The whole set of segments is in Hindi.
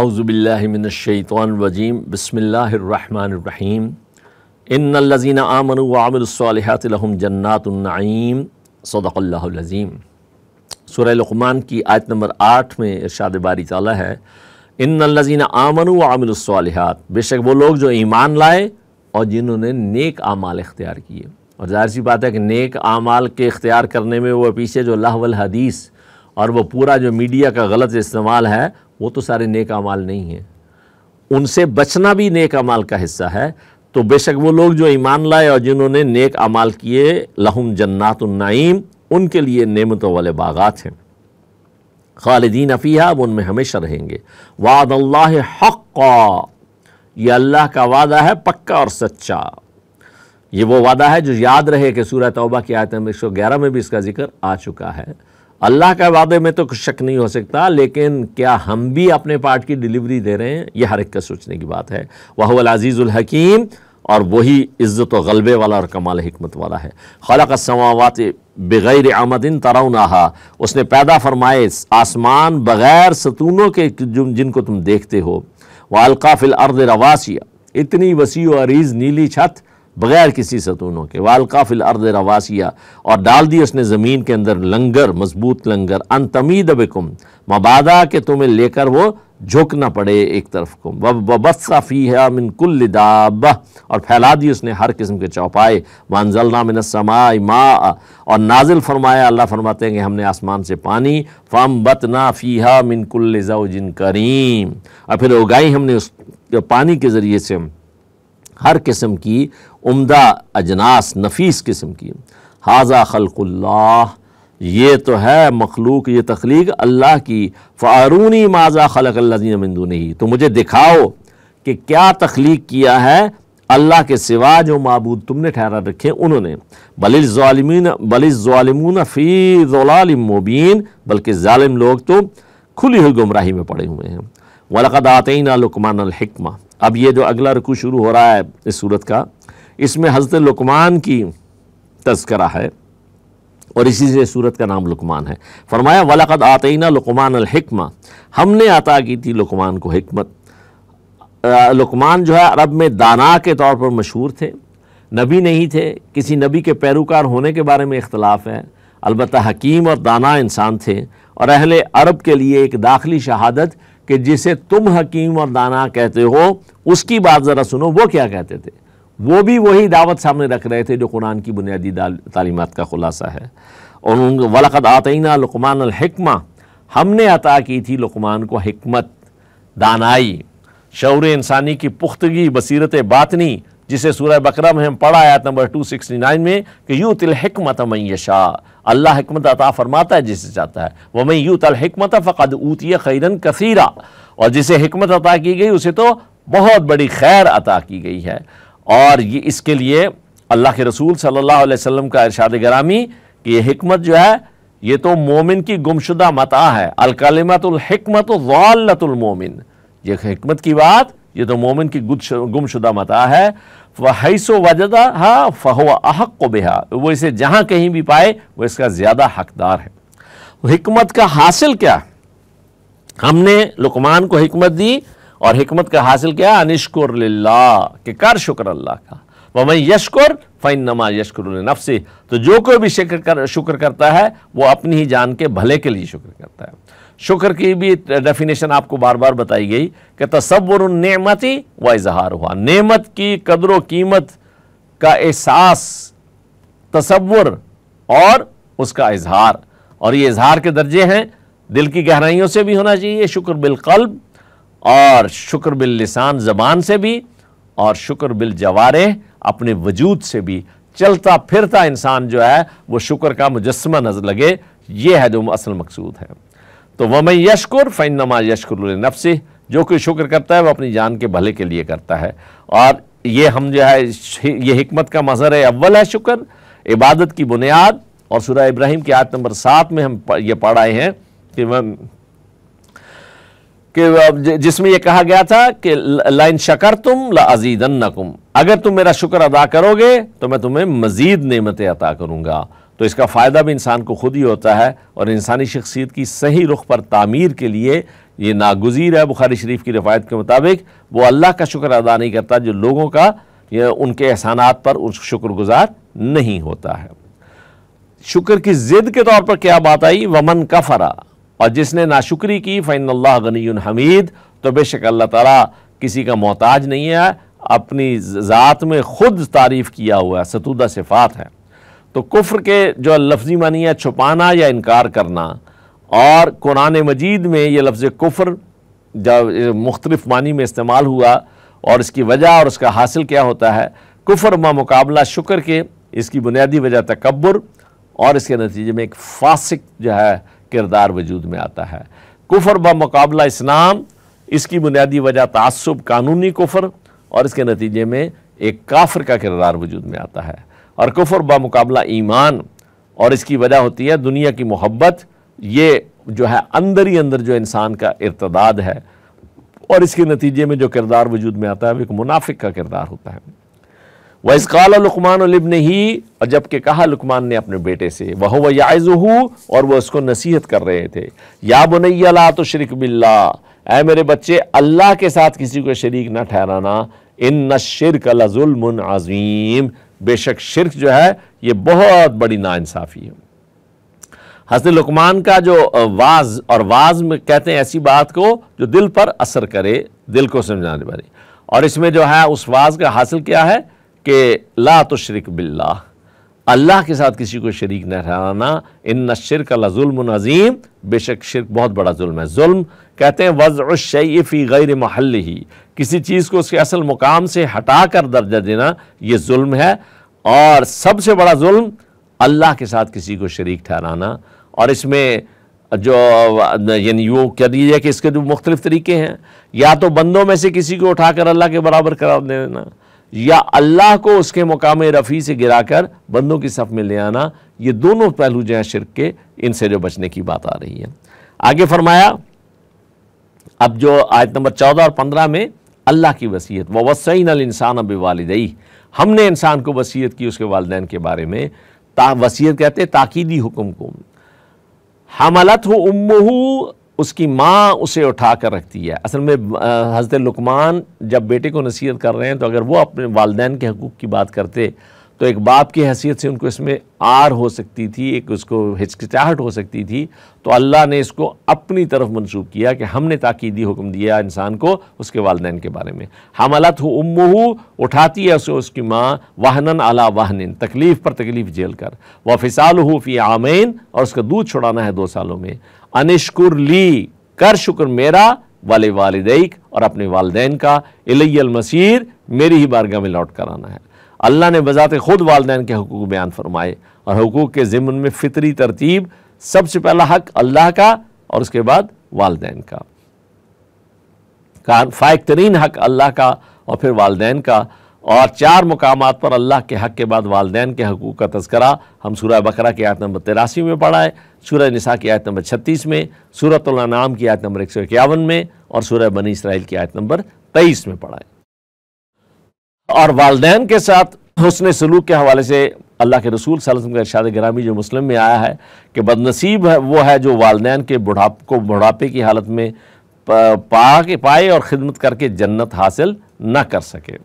अवज़ुबिल्लिमिनशैतवानवजीम बसमीम इन आमन वामिलहम जन्नातुलनईम सदक़ल्लाज़ीम सुरमान की आयत नंबर आठ में इरशाद बारी ताला है इन लजीन आमन वामिलहत बेशक वो लोग जो ईमान लाए और जिन्होंने नेक आमाल इख्तियार किए और जाहिर सी बात है कि नेक आमाल के इख्तियार करने में वो पीछे जो लाहवल हदीस और वो पूरा जो मीडिया का गलत इस्तेमाल है वो तो सारे नेक अमाल नहीं हैं उनसे बचना भी नेक अमाल का हिस्सा है तो बेशक वो लोग जो ईमान लाए और जिन्होंने नेक अमाल किए लहुम जन्नात उनके लिए नेमतों वाले बागात हैं खालिदीन अफ़ीहा अब उनमें हमेशा रहेंगे वाद अल्लाह हक़ ये अल्लाह का वादा है पक्का और सच्चा ये वो वादा है जो याद रहे कि सूरह तौबा की आयत नंबर एक में भी इसका जिक्र आ चुका है अल्लाह के वादे में तो कुछ शक नहीं हो सकता लेकिन क्या हम भी अपने पार्ट की डिलीवरी दे रहे हैं यह हर एक का सोचने की बात है वाहुल अजीज़ुल हकीम और वही इज़्ज़त व गलबे वाला और कमाल हमत वाला है खलक समावत बग़ैर आमदिन तरौनाहा उसने पैदा फरमाए आसमान बग़ैर सतूनों के जिनको तुम देखते हो वालकाफिल अर्द रवासिया इतनी वसी अरीज़ नीली छत बगैर किसी सतूनों के वाल काफिल अर्द रवासिया और डाल दी उसने ज़मीन के अंदर लंगर मजबूत लंगर अन तमीद बिकुम मबादा के तुम्हें लेकर वो झुकना पड़े एक तरफ को वबस्सा है मिन कुल दाब और फैला दी उसने हर किस्म के चौपाए वानजलना मिन समाई मा और नाजिल फरमाया अल्लाह फरमाते हैं कि हमने आसमान से पानी फम बतना फ़ीहा मिन कुल जिन करीम और फिर उगाई हमने उस पानी के ज़रिए से हर किस्म की उम्दा अजनास नफीस किस्म की हाजा खलकुल्लाह ये तो है मखलूक ये तखलीक अल्लाह की फ़ारूनी माजा खलक मंदू नहीं तो मुझे दिखाओ कि क्या तख्लीक किया है अल्लाह के सिवा जो मबूद तुमने ठहरा रखे उन्होंने बलिमीन बलिजालमून फ़ी मुबीन बल्कि ालिम लोग तो खुली हुई गुमराही में पड़े हुए हैं वलकदातना लकमान अब ये जो अगला रुकू शुरू हो रहा है इस सूरत का इसमें हज़रत लुकमान की तस्करा है और इसी से सूरत का नाम लुकमान है फरमाया वलक़द आतना लुकमान अलहिकमा हमने अता की थी लुकमान को हमत लुकमान जो है अरब में दाना के तौर पर मशहूर थे नबी नहीं थे किसी नबी के पैरोकार होने के बारे में इख्तलाफ है अलबत् हकीम और दाना इंसान थे और अहल अरब के लिए एक दाखिली शहादत कि जिसे तुम हकीम और दाना कहते हो उसकी बात ज़रा सुनो वो क्या कहते थे वो भी वही दावत सामने रख रहे थे जो कुरान की बुनियादी तालीमत का खुलासा है और उन वलक़द आतना लकमान अलहमा हमने अता की थी लकमान को हमत दानाई शौर इंसानी की पुख्तगी बसीरत बातनी जिसे सूर्य बकरम में हम पढ़ा आयत नंबर 269 में कि यू तिलहमत मैशा अल्लाह हमत अता फरमाता है जिसे चाहता है वह मैं यू तलहमत फ़कद ऊतिया खैरन कसीरा और जिसे हमत अता की गई उसे तो बहुत बड़ी खैर अता की गई है और ये इसके लिए अल्लाह के रसूल सल्लल्लाहु अलैहि वसल्लम का इरशाद गरामी कि ये हमत जो है ये तो मोमिन की गुमशुदा मता है अलकलमतमत वालतुलमोमिन ये हमत की बात ये तो मोमिन की गुमशुदा मता है वहीसो वजदा हा फ़हो अहक को बेहा वो इसे जहाँ कहीं भी पाए वो इसका ज़्यादा हकदार है हमत का हासिल क्या हमने लुकमान को हमत दी और हमत का हासिल किया अनिशकुर के कर शुक्र अल्लाह का मैं यशकुर फ़ैन नमा यशकुर नफसी तो जो कोई भी शिक्र कर शुक्र करता है वो अपनी ही जान के भले के लिए शुक्र करता है शुक्र की भी डेफिनेशन आपको बार बार बताई गई कि तस्वुर ही व इजहार हुआ नमत की कदर कीमत का एहसास तस्वुर और उसका इजहार और ये इजहार के दर्जे हैं दिल की गहराइयों से भी होना चाहिए शुक्र बिलकल्ब और शुक्र बिल लिसान ज़बान से भी और शुक्र बिल जवारे अपने वजूद से भी चलता फिरता इंसान जो है वो शुक्र का मुजस्मा नजर लगे ये है जो असल मकसूद है तो वह मैं यशकुर फ़ैनमा यशकुर नफसी जो कोई शुक्र करता है वह अपनी जान के भले के लिए करता है और ये हम जो है ये हमत का मज़र है अव्वल है शुक्र इबादत की बुनियाद और सुरह इब्राहिम की आयत नंबर सात में हम ये पढ़ आए हैं कि वह कि जिसमें यह कहा गया था कि लाइन शकर तुम लजीदन्नकुम अगर तुम मेरा शुक्र अदा करोगे तो मैं तुम्हें मज़ीद नेमतें अता करूँगा तो इसका फ़ायदा भी इंसान को खुद ही होता है और इंसानी शख्सियत की सही रुख पर तामीर के लिए ये नागुजीर है बुखारी शरीफ की रिवायत के मुताबिक वो अल्लाह का शुक्र अदा नहीं करता जो लोगों का ये उनके एहसानात पर उस शुक्रगुजार नहीं होता है शुक्र की ज़िद के तौर पर क्या बात आई वमन का फरा और जिसने नाशुक्री की फ़ैन अल्लाह गनी हमीद तो बेशक अल्लाह ताला किसी का मोहताज नहीं है अपनी ज़ात में ख़ुद तारीफ़ किया हुआ है सतूदा सिफ़ात है तो कुफ्र के जो लफ्ज़ी मानी है छुपाना या इनकार करना और कुरान मजीद में ये लफ्ज़ कुफ्र जब मुख्तलिफ मानी में इस्तेमाल हुआ और इसकी वजह और उसका हासिल क्या होता है कुफर मा मुकाबला शुक्र के इसकी बुनियादी वजह तकबर और इसके नतीजे में एक फासिक जो है किरदार वजूद में आता है कुफर मुकाबला इस्लाम इसकी बुनियादी वजह तसब कानूनी कुफर और इसके नतीजे में एक काफर का किरदार वजूद में आता है और कुफर मुकाबला ईमान और इसकी वजह होती है दुनिया की मोहब्बत ये जो है अंदर ही अंदर जो इंसान का इरतदाद है और इसके नतीजे में जो किरदार वजूद में आता है वो एक मुनाफिक का किरदार होता है लकमान लिबन ही और जबकि कहा लकमान ने अपने बेटे से वह व याजहू और वह उसको नसीहत कर रहे थे या बुनैया ला तो शरिक बिल्ला ए मेरे बच्चे अल्लाह के साथ किसी को शरीक ना ठहराना इन न शिरक लजुल्म अजीम बेशक शिरक जो है ये बहुत बड़ी नाानसाफ़ी है हसन लकमान का जो वाज और वाज में कहते हैं ऐसी बात को जो दिल पर असर करे दिल को समझाने वाले और इसमें जो है उस वाज का हासिल क्या है कि ला तो शर्क बिल्ला अल्लाह के साथ किसी को शरीक न ठहराना इन शिरक अल्लाम नज़ीम बेशक शिरक बहुत बड़ा जुल्म है जुल्म कहते हैं वज़ गैर महल ही किसी चीज़ को उसके असल मुकाम से हटा कर दर्जा देना ये जुल्म है और सबसे बड़ा जुल्म अल्लाह के साथ किसी को शरीक ठहराना और इसमें जो यानी वो कह दीजिए कि इसके जो मुख्तलिफ़ तरीके हैं या तो बंदों में से किसी को उठाकर अल्लाह के बराबर करार देना या अल्लाह को उसके मुकाम रफ़ी से गिराकर बंदों की सफ़ में ले आना ये दोनों पहलू जो हैं शिरक के इनसे जो बचने की बात आ रही है आगे फरमाया अब जो आयत नंबर चौदह और पंद्रह में अल्लाह की वसीयत व वसैन अल इंसान अब वालदई हमने इंसान को वसीयत की उसके वालदेन के बारे में ता वसीयत कहते ताकीदी हुक्म को हमलत हो उम्मू उसकी माँ उसे उठा कर रखती है असल में हज़रत लुकमान जब बेटे को नसीहत कर रहे हैं तो अगर वो अपने वालदे के हकूक़ की बात करते तो एक बाप की हैसियत से उनको इसमें आर हो सकती थी एक उसको हिचकिचाहट हो सकती थी तो अल्लाह ने इसको अपनी तरफ मंसूब किया कि हमने ताकीदी हुक्म दिया इंसान को उसके वालदेन के बारे में हमलत हो उम्मू उठाती है उसे उसकी माँ वाहनन अला वाहन तकलीफ़ पर तकलीफ़ झेल कर वह फिसाल हो फ़ी आमेन और उसका दूध छुड़ाना है दो सालों में अनिशकुर ली कर शुक्र मेरा वाले वालदेक और अपने वालदे का मसीर मेरी ही बारगाह में लौट कर आना है अल्लाह ने बजात खुद वालदेन के हकूक बयान फरमाए और हकूक के ज़िमन में फितरी तरतीब सबसे पहला हक अल्लाह का और उसके बाद वालदेन का फायक तरीन हक अल्लाह का और फिर वालदेन का और चार मकाम पर अल्लाह के हक के बाद वालदेन के हकूक़ का तस्करा हम सूर्य बकरा के आयत नंबर तिरासी में पढ़ाए सूर्य निसा की आयत नंबर छत्तीस में सूरत नाम की आयत नंबर एक सौ इक्यावन में और सूर्य बनी इसराइल की आयत नंबर तेईस में पढ़ाए और वालदेन के साथ हसन सलूक के हवाले से अल्लाह के रसूल वसल्लम का इरशाद ग्रामी जो मुस्लिम में आया है कि बदनसीब है वो है जो वालदेन के बुढ़ाप को बुढ़ापे की हालत में पा के पाए और ख़िदमत करके जन्नत हासिल ना कर सके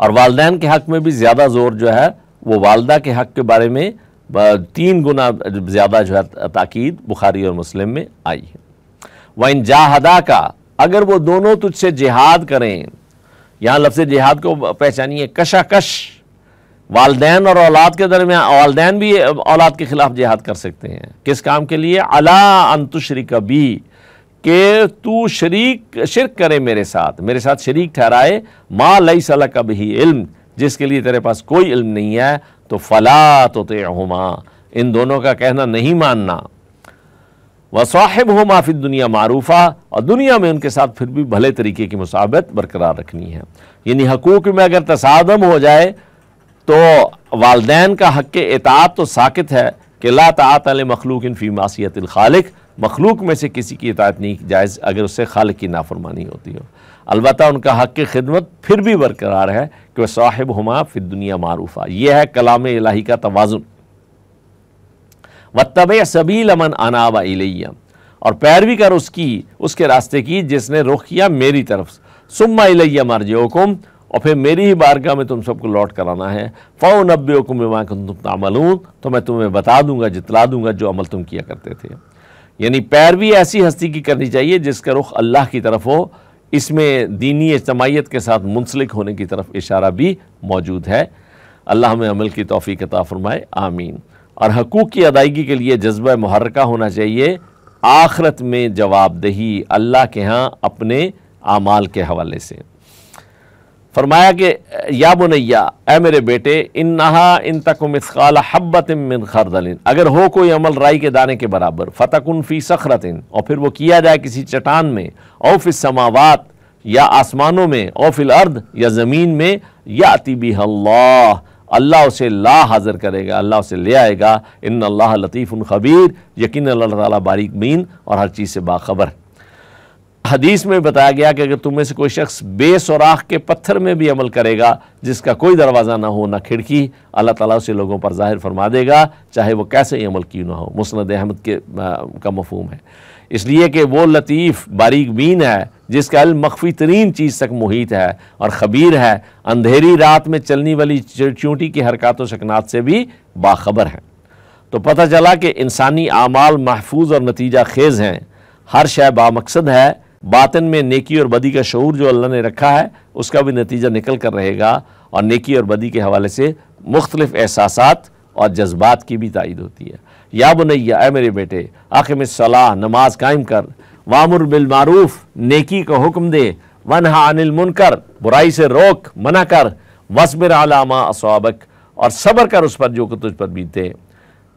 और वालदेन के हक़ में भी ज़्यादा ज़ोर जो है वो वालदा के हक़ के बारे में तीन गुना ज़्यादा जो है ताक़ीद बुखारी और मुस्लिम में आई है इन जाहदा का अगर वो दोनों तुझसे जिहाद करें यहाँ लफ्ज़ जिहाद को पहचानिए कशाकश वालदेन और औलाद के दरमियान वालदेन भी औलाद के ख़िलाफ़ जिहाद कर सकते हैं किस काम के लिए अला अंतुशरी कभी के तू शरीक शिरक करे मेरे साथ मेरे साथ शरीक ठहराए माँ लई सला कभी इल्म जिसके लिए तेरे पास कोई इल्म नहीं है तो फला तो हुमा इन दोनों का कहना नहीं मानना व साहिब हो माफी दुनिया मारूफा और दुनिया में उनके साथ फिर भी भले तरीके की मुसाबत बरकरार रखनी है यानी हकूक में अगर तसादम हो जाए तो वालदेन का हक एतात तो साकित है कि ला तात मखलूक इन फ़ी मासीत खालिक मखलूक में से किसी की इतायत नहीं जायज़ अगर उससे खालिक की नाफरमानी होती हो अलबत् उनका हक़ खिदमत फिर भी बरकरार है कि वह साहिब हमा फिर दुनिया मारूफ़ा यह है कलाम इलाही का तोज़ुन व तब सबी लमन अनाब इलैया और पैरवी कर उसकी उसके रास्ते की जिसने रुख किया मेरी तरफ सुम्मा इलैया मरजोकुम और फिर मेरी ही बारगाह में तुम सबको लौट कराना है फ़ो नब्बे हुकुम तुम तो मैं तुम्हें बता दूंगा जितला दूंगा जो अमल तुम किया करते थे यानी पैरवी ऐसी हस्ती की करनी चाहिए जिसका रुख अल्लाह की तरफ हो इसमें दीनी इजमाहीत के साथ मुंसलिक होने की तरफ इशारा भी मौजूद है अल्लाह में अमल की तोफ़ी के ताफ़रमाए आमीन और हकूक़ की अदायगी के लिए जज्ब महरका होना चाहिए आखरत में जवाबदही अल्लाह के यहाँ अपने आमाल के हवाले से फरमाया कि या बुनैया ए मेरे बेटे इन नहा इन तक मिसकाल हब्बत मिन खरदलिन अगर हो कोई अमल राई के दाने के बराबर फ़तकुन फ़ी सखरत और फिर वो किया जाए किसी चट्टान में और फिर या आसमानों में और अर्द या ज़मीन में या अतिबी अल्लाह अल्लाह उसे ला हाजिर करेगा अल्लाह उसे ले आएगा इन अल्लाह लतीफ़ुन ख़बीर यकीन अल्लाह तारीक बीन और हर चीज़ से बाखबर है हदीस में बताया गया कि अगर तुम में से कोई शख्स बेसौराख के पत्थर में भी अमल करेगा जिसका कोई दरवाज़ा ना हो ना खिड़की अल्लाह ताला उसे लोगों पर जाहिर फरमा देगा चाहे वो कैसे ही अमल क्यों ना हो मुस्ंद अहमद के आ, का मफहम है इसलिए कि वो लतीफ़ बारीक बीन है जिसका अल मख्फी तरीन चीज़ तक मुहित है और खबीर है अंधेरी रात में चलने वाली चूंटी की हरकत व शकनात से भी बाखबर है तो पता चला कि इंसानी आमाल महफूज और नतीजा खेज़ हैं हर शय बामकसद है बातन में नेकी और बदी का शूर जो अल्लाह ने रखा है उसका भी नतीजा निकल कर रहेगा और नेकी और बदी के हवाले से मुख्तलिफ एहसास और जज्बात की भी तइद होती है या बुनैया अ मेरे बेटे आखिम सलाह नमाज कायम कर वामुर बिलमारूफ नेकी का हुक्म दे हा अनिल मुनकर बुराई से रोक मना कर वसबिर आलामा असवाबक और सबर कर उस पर जो कि तुझ पर बीते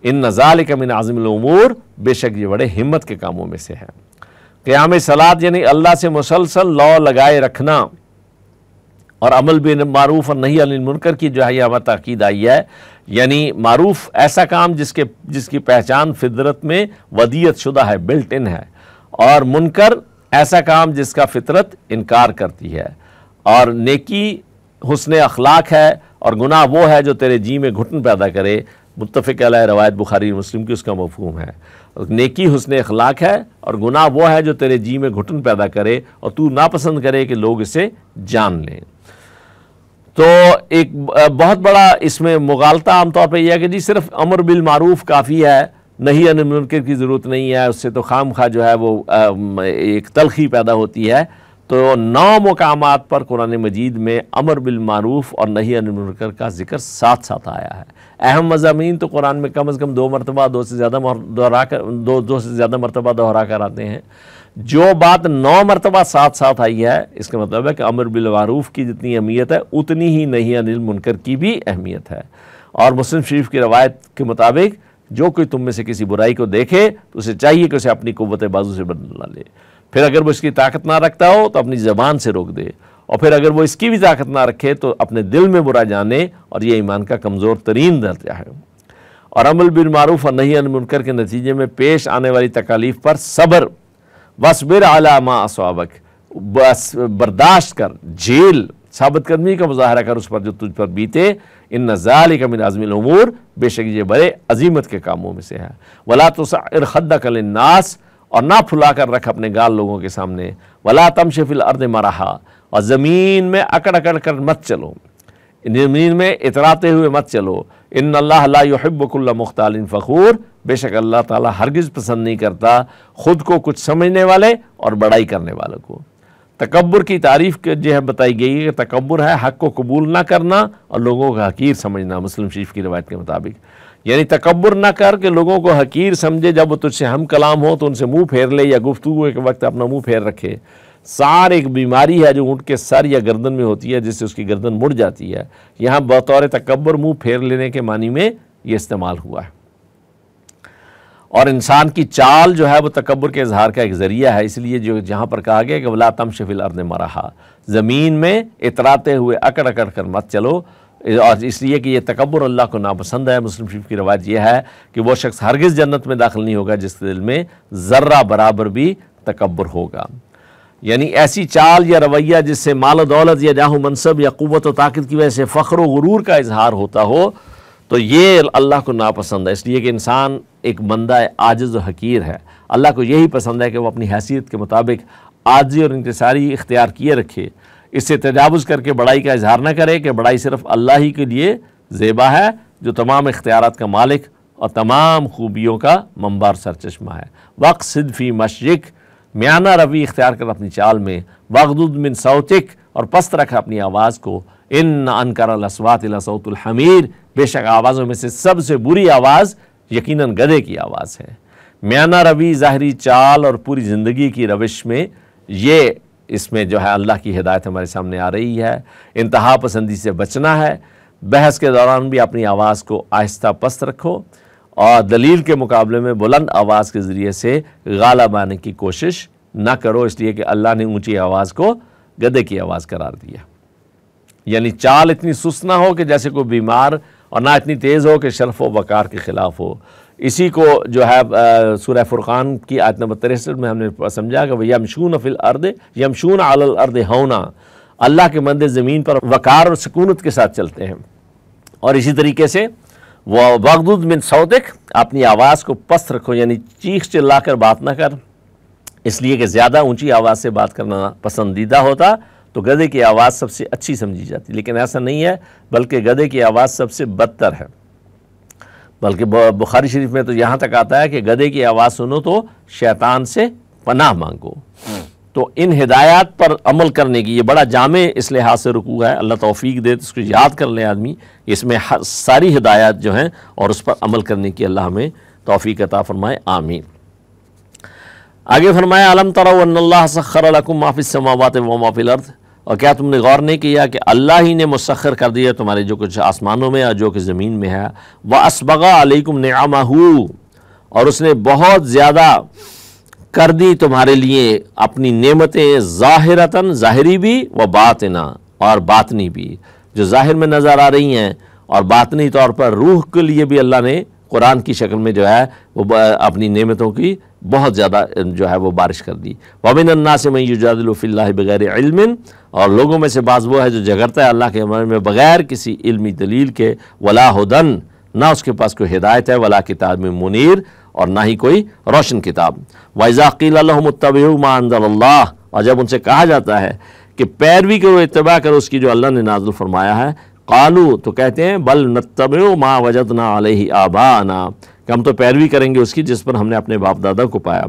इन नज़ाल कमिन आज़मिलूमूर बेशक ये बड़े हिम्मत के कामों में से है क़्याम सलात यानी अल्लाह से मुसलसल लॉ लगाए रखना और अमल भी मारूफ और नहीं अनिल मुनकर की जो है हमारा तकीद आई है यानी मारूफ ऐसा काम जिसके जिसकी पहचान फितरत में वदियत शुदा है बिल्ट इन है और मुनकर ऐसा काम जिसका फितरत इनकार करती है और नेकी हुसन अखलाक है और गुनाह वो है जो तेरे जी में घुटन पैदा करे मुतफ़ रवायत बुखारी मुस्लिम की उसका मफहूम है नेकी हुसन अखलाक है और गुनाह वो है जो तेरे जी में घुटन पैदा करे और तू नापसंद करे कि लोग इसे जान लें तो एक बहुत बड़ा इसमें मुगालता आमतौर पर यह है कि जी सिर्फ अमर बिल मारूफ काफ़ी है नहीं अनिल की ज़रूरत नहीं है उससे तो खाम खा जो है वो एक तलखी पैदा होती है तो नौ मकाम पर कुरान मजीद में अमर बिल मारूफ और नहीं अनिल का जिक्र साथ साथ आया है अहम मजामी तो कुरान में कम अज़ कम दो मरतबा दो से ज़्यादा दोहरा कर दो दो से ज़्यादा मरतबा दोहरा कर आते हैं जो बात नौ मरतबा साथ साथ आई है इसका मतलब है कि अमर बिलवारूफ़ की जितनी अहमियत है उतनी ही नहीं अनिल मुनकर की भी अहमियत है और मुस्लिम शरीफ की रवायत के मुताबिक जो कोई तुम में से किसी बुराई को देखे तो उसे चाहिए कि उसे अपनी कुत बाजू से बदला ले फिर अगर वो इसकी ताकत ना रखता हो तो अपनी ज़बान से रोक दे और फिर अगर वो इसकी भी ताकत ना रखे तो अपने दिल में बुरा जाने और ये ईमान का कमज़ोर तरीन दर्जा है और अमल बिन मारूफ और नहीं अनमकर के नतीजे में पेश आने वाली तकालीफ पर सब्र वसबिर आलामा स्वाबक बस बर्दाश्त कर जेल साबित कदमी का मुजाहरा कर उस पर जो तुझ पर बीते इन नज़ाल का आजमिल उमूर बेशक ये बड़े अजीमत के कामों में से है वला तो कल नास और ना फुला कर रख अपने गाल लोगों के सामने वला तम शफिल अर्द मरहा और ज़मीन में अकड़ अकड़ कर मत चलो ज़मीन में इतराते हुए मत चलो इन अल्लाह मुख्ताल फ़खूर बेशक अल्लाह ताला हरगिज़ पसंद नहीं करता ख़ुद को कुछ समझने वाले और बड़ाई करने वालों को तकबर की तारीफ़ जो है बताई गई है कि तकबर है हक़ को कबूल ना करना और लोगों को हकीर समझना मुस्लिम शरीफ की रवायत के मुताबिक यानी तकबर ना कर के लोगों को हकीर समझे जब वो तुझसे हम कलाम हो तो उनसे मुंह फेर ले या गुफ्तु के वक्त अपना मुंह फेर रखे सार एक बीमारी है जो ऊँट के सर या गर्दन में होती है जिससे उसकी गर्दन मुड़ जाती है यहाँ बतौर तकबर मुंह फेर लेने के मानी में ये इस्तेमाल हुआ है और इंसान की चाल जो है वो तकबर के इजहार का एक ज़रिया है इसलिए जो जहाँ पर कहा गया कि वला तम शफिल अर्द मरा ज़मीन में इतराते हुए अकड़ अकड़ कर मत चलो और इसलिए कि यह तकबर अल्लाह को नापसंद है मुस्लिम शरीफ की रवाज यह है कि वह शख्स हरगिज़ जन्नत में दाखिल नहीं होगा जिसके दिल में ज़र्रा बराबर भी तकबर होगा यानी ऐसी चाल या रवैया जिससे माल दौलत या जाह मनसब या क़वत व ताकत की वजह से फ़ख्र गुरूर का इजहार होता हो तो ये अल्लाह को नापसंद है इसलिए कि इंसान एक बंदा आजज़ व हकीर है अल्लाह को यही पसंद है कि वह अपनी हैसियत के मुताबिक आजी और इंतसारी इख्तियार किए रखे इससे तजावज़ करके बड़ाई का इजहार न करे कि बड़ाई सिर्फ अल्लाह ही के लिए जेबा है जो तमाम इख्तियार का मालिक और तमाम खूबियों का मंबार सरचश्मा है वक्त सिद्फ़ी मशरक़ म्याना रवि इख्तियार कर अपनी चाल में वगदुद मिन सौतिक और पस्त रखा अपनी आवाज़ को इन अनकर लसवात बेशक आवाज़ों में से सबसे बुरी आवाज़ यकीनन गधे की आवाज़ है म्याना रवि ज़ाहरी चाल और पूरी ज़िंदगी की रविश में ये इसमें जो है अल्लाह की हिदायत हमारे सामने आ रही है इंतहा पसंदी से बचना है बहस के दौरान भी अपनी आवाज़ को आहिस्ता पस्त रखो और दलील के मुकाबले में बुलंद आवाज़ के ज़रिए से गाला मारने की कोशिश ना करो इसलिए कि अल्लाह ने ऊंची आवाज़ को गदे की आवाज़ करार दिया यानी चाल इतनी सुस्त ना हो कि जैसे कोई बीमार और ना इतनी तेज़ हो कि शरफ वक़ार के ख़िलाफ़ हो इसी को जो है सूर्य फुरक़ान की आयत नंबर तिरसठ में हमने समझा कि भाई यमशून फिल अर्द यमशून आल अर्द होना अल्लाह के मंदिर ज़मीन पर वक़ार और सकूनत के साथ चलते हैं और इसी तरीके से वगदूद मिन सौदिक अपनी आवाज़ को पस्त रखो यानी चीख चिल्ला कर बात ना कर इसलिए कि ज़्यादा ऊंची आवाज़ से बात करना पसंदीदा होता तो गधे की आवाज़ सबसे अच्छी समझी जाती लेकिन ऐसा नहीं है बल्कि गधे की आवाज़ सबसे बदतर है बल्कि बुखारी शरीफ में तो यहाँ तक आता है कि गधे की आवाज़ सुनो तो शैतान से पनाह मांगो हम्म। तो इन हिदायत पर अमल करने की ये बड़ा जाम इस लिहाज से रुकू है अल्लाह तोफ़ी दे तो उसको याद कर लें आदमी इसमें सारी हिदायत जो हैं और उस पर अमल करने की अल्लाह हमें तोफ़ी अता फ़रमाए आमीन आगे फरमाया आलम तरल्ला सखरकुम माफिल समावत व अर्थ और क्या तुमने गौर नहीं किया कि अल्लाह ही ने मुसखर कर दिया तुम्हारे जो कुछ आसमानों में या जो कि ज़मीन में है वह असबगा अलैकुम नयामा और उसने बहुत ज़्यादा कर दी तुम्हारे लिए अपनी नेमतें ज़ाहिरतन ज़ाहरी भी व बातना और बातनी भी जो ज़ाहिर में नज़र आ रही हैं और बातनी तौर पर रूह के लिए भी अल्लाह ने कुरान की शक्ल में जो है वो अपनी नेमतों की बहुत ज़्यादा जो है वो बारिश कर दी अन्ना से मैं युजादिल्फ़िल्ला बगैर इल्मिन और लोगों में से बाज़ वो है जो झगड़ता है अल्लाह के अमर में बगैर किसी इल्मी दलील के वला हुदन ना उसके पास कोई हिदायत है वला किताब में मुनीर और ना ही कोई रोशन किताब वाइज़ाक़ील्तबीमानल्ला और जब उनसे कहा जाता है कि पैरवी करो इतबा करो उसकी जो अल्लाह ने नाजुल फरमाया है कालू तो कहते हैं बल नतब माँ वजतना अलही आबाना कि हम तो पैरवी करेंगे उसकी जिस पर हमने अपने बाप दादा को पाया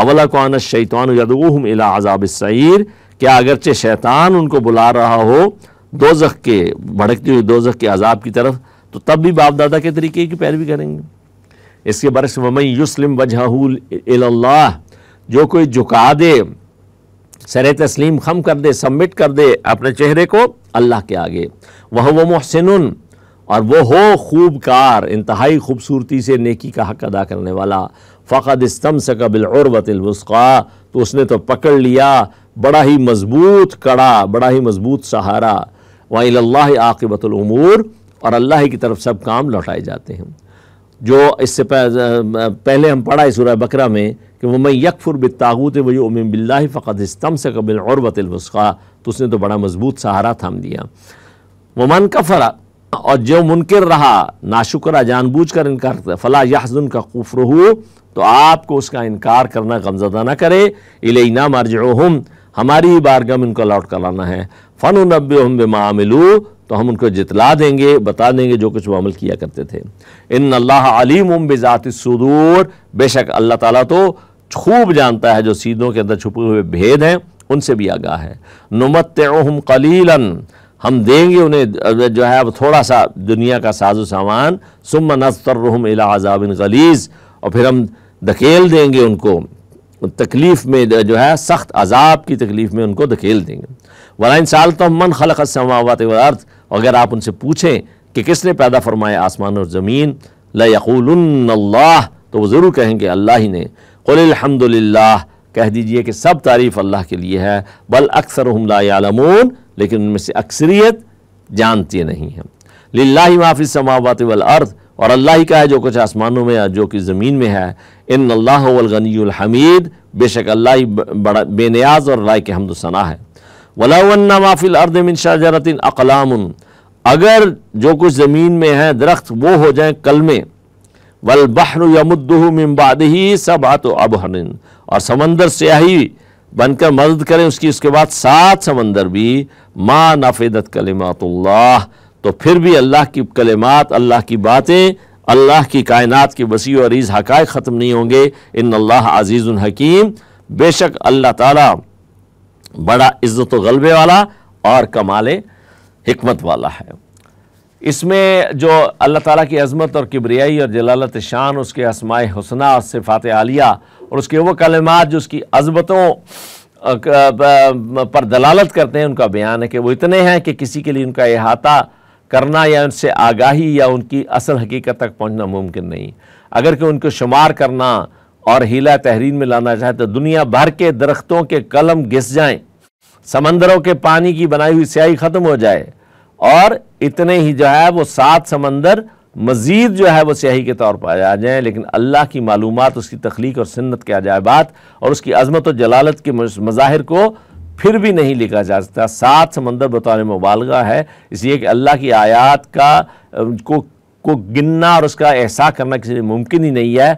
अवला कौन शैतान इला अजाब सैर क्या अगरचे शैतान उनको बुला रहा हो दोजख के भड़कती हुई दोजख के अजाब की तरफ तो तब भी बाप दादा के तरीके की पैरवी करेंगे इसके बरस वमई युस्लिम वजहल्ला जो कोई झुका दे सर तस्लीम खम कर दे सबमिट कर दे अपने चेहरे को अल्लाह के आगे वह वो मोहसिन और वो हो कार इंतहाई खूबसूरती से नेकी का हक अदा करने वाला फ़कद इस्तम से कबिल औरवतुस्का तो उसने तो पकड़ लिया बड़ा ही मजबूत कड़ा बड़ा ही मजबूत सहारा वही आकबतलूर और अल्लाह की तरफ सब काम लौटाए जाते हैं जो इससे पहले हम पढ़ा इस सूरह बकरा में कि वो मैं यकफुर बितागूत वही उमिन बिल्ला फ़क़त इस्तम से कबिल और औरबतलवस्खा तो उसने तो बड़ा मजबूत सहारा थाम दिया मन का फरा और जो मुनकर रहा नाशुकरा जानबूझ कर इनकार फ़ला याहजन का कुफर हो तो आपको उसका इनकार करना गमजदा ना करे इलेना हम हमारी बारगम इनको लौट कर लाना है फ़न नब्बे हम मामिलू तो हम उनको जितला देंगे बता देंगे जो कुछ वो अमल किया करते थे इन अल्लाह अलीम उम बेज़ात बेशक अल्लाह ताला तो खूब जानता है जो सीधों के अंदर छुपे हुए भेद हैं उनसे भी आगाह है नुमत हम कलीलन हम देंगे उन्हें जो है अब थोड़ा सा दुनिया का साजो सामान सुम नस्तरहम अला अजाबिन गलीज़ और फिर हम धकेल देंगे उनको तकलीफ़ में जो है सख्त अजाब की तकलीफ़ में उनको धकेल देंगे इन साल तो मन खलक समावत अर्थ अगर आप उनसे पूछें कि किसने पैदा फरमाया आसमान और ज़मीन लयक़ुल्ला तो वो ज़रूर कहेंगे अल्लाह ही ने कुलहमदिल्ला कह दीजिए कि सब तारीफ़ अल्लाह के लिए है बल अक्सर हमलामून लेकिन उनमें से अक्सरियत जानती नहीं है लाही माफ़ी समावत अर्थ और अल्लाह ही का है जो कुछ आसमानों में या जो कि ज़मीन में है इन अल्लाहनीहमीद बेशक अल्लाह ही बड़ा बेनियाज और राय के हमदसना है वलावन्ना माफिल शाहजरतिन अकलाम अगर जो कुछ ज़मीन में है दरख्त वो हो जाएँ कलमे वलबहर यमुद्दू मिम्बाद ही आत अब और समंदर स्याही बनकर मदद करें उसकी उसके बाद सात समंदर भी माँ नाफेदत कलिमातुल्लाह तो फिर भी अल्लाह की कलेमात अल्लाह की बातें अल्लाह की कायनात के वसी और रीज़ हक़ ख़त्म नहीं होंगे इन अल्लाह अजीज़ हकीम बेशक अल्लाह ताला बड़ा इज़्ज़त गलबे वाला और कमाल हमत वाला है इसमें जो अल्लाह ताला की अज़मत और किबरियाई और जलालत शान उसके असमाय हसना और सिफात आलिया और उसके वो कलमात जो उसकी अजमतों पर दलालत करते हैं उनका बयान है कि वो इतने हैं कि किसी के लिए उनका अहाता करना या उनसे आगाही या उनकी असल हकीकत तक पहुंचना मुमकिन नहीं अगर कि उनको शुमार करना और हीला तहरीन में लाना चाहे तो दुनिया भर के दरख्तों के कलम घिस जाएं समंदरों के पानी की बनाई हुई स्याही ख़त्म हो जाए और इतने ही जो है वो सात समंदर मज़ीद जो है वो स्याही के तौर पर आ जाएँ लेकिन अल्लाह की मालूम उसकी तख्लीक और सन्नत के अजायबात और उसकी अजमत व जलालत के मज़ाहिर को फिर भी नहीं लिखा जा सकता सात समंदर बतौर मुबालगा है इसलिए कि अल्लाह की आयात का को को गिनना और उसका एहसास करना किसी मुमकिन ही नहीं है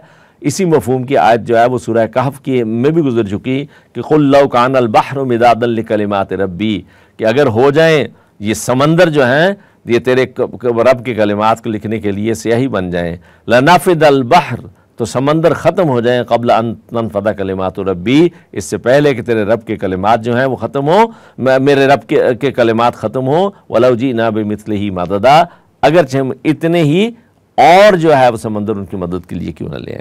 इसी मफहम की आयत जो है वो सुरह कहफ की में भी गुजर चुकी कि खुल्लव कान अलबहर मिदादलकलमात रबी कि अगर हो जाएँ ये समंदर जो हैं ये तेरे रब के कलिमात को लिखने के लिए स्याही बन जाएँ लनाफ़ अलबहर तो समंदर ख़त्म हो जाए कबल अनफदा कलिमात रबी इससे पहले कि तेरे रब के कलिमात जो हैं वो ख़त्म हो मेरे रब के के कलिमात ख़त्म हो जी ना बे मिसल ही मददा अगरचे हम इतने ही और जो है वो समंदर उनकी मदद के लिए क्यों ना ले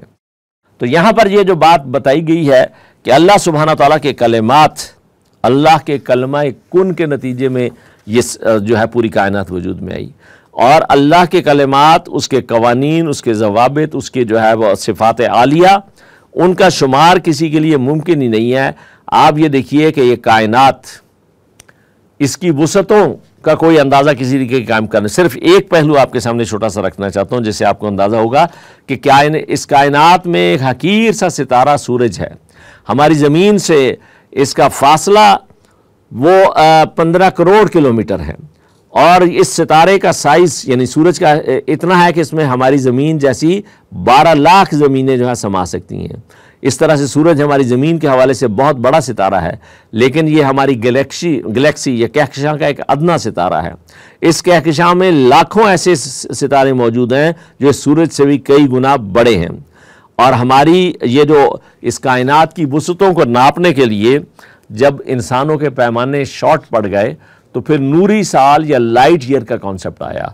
तो यहाँ पर ये जो बात बताई गई है कि अल्लाह सुबहाना तौला के कलिमात अल्लाह के कलमा कन के नतीजे में ये जो है पूरी कायनात वजूद में आई और अल्लाह के कलमात उसके कवानीन उसके जवाबित उसके जो है वह सिफात आलिया उनका शुमार किसी के लिए मुमकिन ही नहीं है आप ये देखिए कि ये कायनात इसकी वसतों का कोई अंदाज़ा किसी तरीके के काम करना सिर्फ एक पहलू आपके सामने छोटा सा रखना चाहता हूँ जिससे आपको अंदाज़ा होगा कि क्या इस कायनात में एक हकीर सा सितारा सूरज है हमारी ज़मीन से इसका फासला वो पंद्रह करोड़ किलोमीटर है और इस सितारे का साइज यानी सूरज का इतना है कि इसमें हमारी ज़मीन जैसी 12 लाख ज़मीनें जो है समा सकती हैं इस तरह से सूरज हमारी ज़मीन के हवाले से बहुत बड़ा सितारा है लेकिन ये हमारी गैलेक्सी गैलेक्सी या कहकशां का एक अदना सितारा है इस कहकशां में लाखों ऐसे सितारे मौजूद हैं जो सूरज से भी कई गुना बड़े हैं और हमारी ये जो इस कायनात की वसतों को नापने के लिए जब इंसानों के पैमाने शॉर्ट पड़ गए तो फिर नूरी साल या लाइट ईयर का कॉन्सेप्ट आया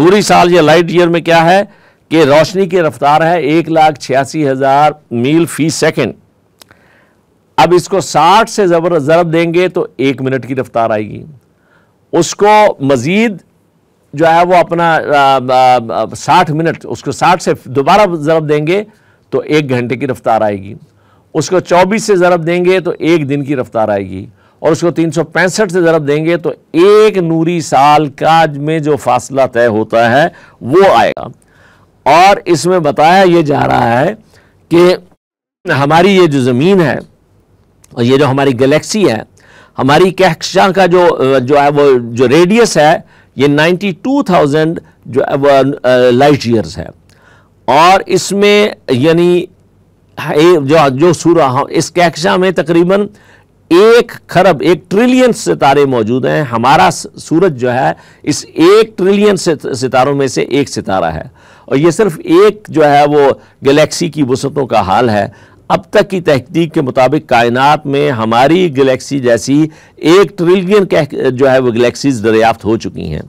नूरी साल या लाइट ईयर में क्या है कि रोशनी की रफ्तार है एक लाख छियासी हज़ार मील फी सेकेंड अब इसको 60 से ज़बर ज़रब देंगे तो एक मिनट की रफ्तार आएगी उसको मज़ीद जो है वो अपना साठ मिनट उसको साठ से दोबारा ज़रब देंगे तो एक घंटे की रफ्तार आएगी उसको चौबीस से ज़रब देंगे तो एक दिन की रफ्तार आएगी और उसको तीन सौ पैंसठ से ज़रब देंगे तो एक नूरी साल का में जो फासला तय होता है वो आएगा और इसमें बताया ये जा रहा है कि हमारी ये जो ज़मीन है और ये जो हमारी गैलेक्सी है हमारी कहकशा का जो जो है वो जो रेडियस है ये 92,000 जो है वो लाइट ईयर्स है और इसमें यानी जो जो सूर्य हाँ, इस कहकशा में तकरीबन एक खरब एक ट्रिलियन सितारे मौजूद हैं हमारा सूरज जो है इस एक ट्रिलियन सितारों में से एक सितारा है और ये सिर्फ एक जो है वो गैलेक्सी की वसतों का हाल है अब तक की तहकीक के मुताबिक कायनात में हमारी गैलेक्सी जैसी एक ट्रिलियन जो है वो गैलेक्सीज दरियाफ्त हो चुकी हैं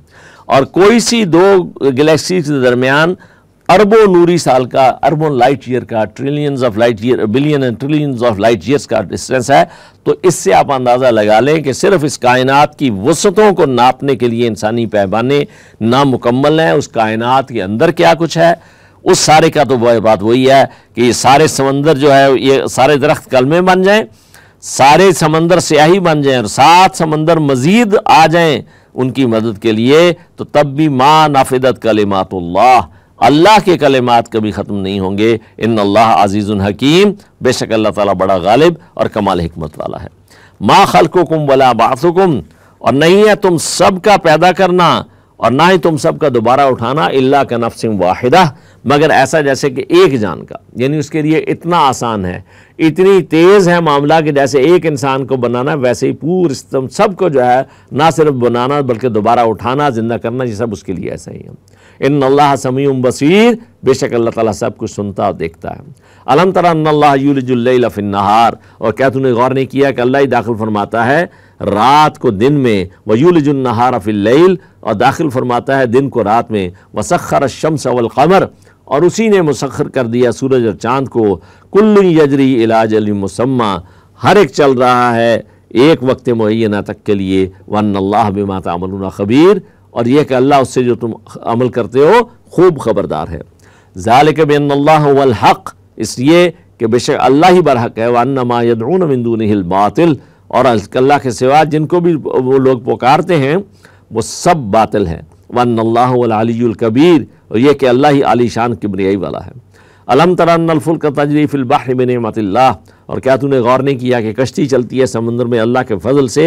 और कोई सी दो गैलेक्सी के दरमियान अरबों नूरी साल का अरबों लाइट ईयर का trillions of light year billion and trillions of light years का डिस्टेंस है तो इससे आप अंदाज़ा लगा लें कि सिर्फ इस कायनात की वसतों को नापने के लिए इंसानी पैमाने नामुकम्मल हैं उस कायनात के अंदर क्या कुछ है उस सारे का तो वह बात वही है कि ये सारे समंदर जो है ये सारे दरख्त कलमे बन जाए सारे समंदर स्याही बन जाए और सात समंदर मज़ीद आ जाए उनकी मदद के लिए तो तब भी माँ नाफिदत कलेमातुल्लाह अल्लाह के कलेमात कभी ख़त्म नहीं होंगे इन अल्लाह अजीज़ुल हकीम बेशक अल्लाह ताला बड़ा गालिब और कमाल हमत वाला है माँ खलकुकुम वला बासुकुम और नहीं है तुम सब का पैदा करना અનાય તુમ સબ કા દુબારા ઉઠાના ઇલ્લા કે નફસિમ વાહિદા મગર એસા જૈસે કે એક જાન કા યની ઉસ કે લિયે ઇતના આસાન હે ઇતની તેઝ હે મામલા કે જૈસે એક ઇન્સાન કો બનાના વેસે હી પૂર સબ કો જો હે ના સિર્ફ બનાના બલકે દુબારા ઉઠાના જીંદા કરના જી સબ ઉસ કે લિયે એસે હી ઇનલ્લાહ સમીઉમ બસીર બિશક અલ્લાહ તала સબ કો સુનતા ઓ દેખતા હે અલમ તરા અન્નલ્લાહ યુલજુલ લૈલા ફિન נહાર ઓ કે તુને ગૌર નહીં કિયા કે અલ્લાહ હી દાખિલ ફરમાતા હે रात को दिन में वयूलजुलनहार फ़िल्ल और दाखिल फरमाता है दिन को रात में वसखर शम्स क़मर और उसी ने मुसखर कर दिया सूरज और चांद को कुल्ल यजरी इलाज मुसम्मा हर एक चल रहा है एक वक्त मुहैया तक के लिए वन अल्लाह बिमाता अमल खबीर और यह कि अल्लाह उससे जो तुम अमल करते हो खूब खबरदार है ज़ाल के बिन हक़ इसलिए कि बेशक अल्लाह ही बरहक है वन्नमा यदून मंदून बातिल और अल्लाह के सिवा जिनको भी वो लोग पुकारते हैं वो सब बातिल हैं वन अल्लाहबीर और यह कि अल्लाह ही आलीशान किबरियाई वाला है अलम तरफुल का तजरीफ़िल और क्या तूने गौर नहीं किया कि कश्ती चलती है समंदर में अल्लाह के फजल से